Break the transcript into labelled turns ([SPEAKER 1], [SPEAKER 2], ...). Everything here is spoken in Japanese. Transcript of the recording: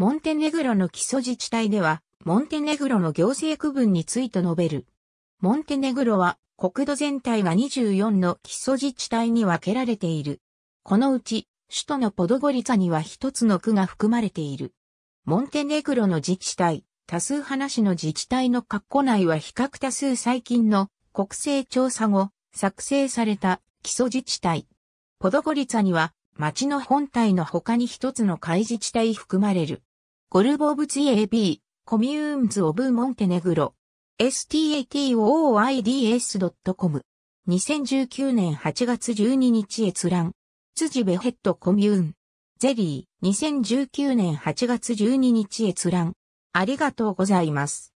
[SPEAKER 1] モンテネグロの基礎自治体では、モンテネグロの行政区分について
[SPEAKER 2] 述べる。モンテネグロは国土全体が24の基礎自治体に分けられている。このうち、首都のポドゴリツァには一つの区が含まれている。モンテネグロの自治体、多数話の自治体の括弧内は比較多数最近の国勢調査後、作成された基礎自治体。ポドゴリツァには町の本体の他に一つの海自治体含まれる。ゴルボ・オブ・エ AB、コミューンズ・オブ・モンテネグロ、statooids.com。2019年8月12日閲覧。辻ベヘッド・コミューン。ゼリー、2019年8
[SPEAKER 1] 月12日閲覧。ありがとうございます。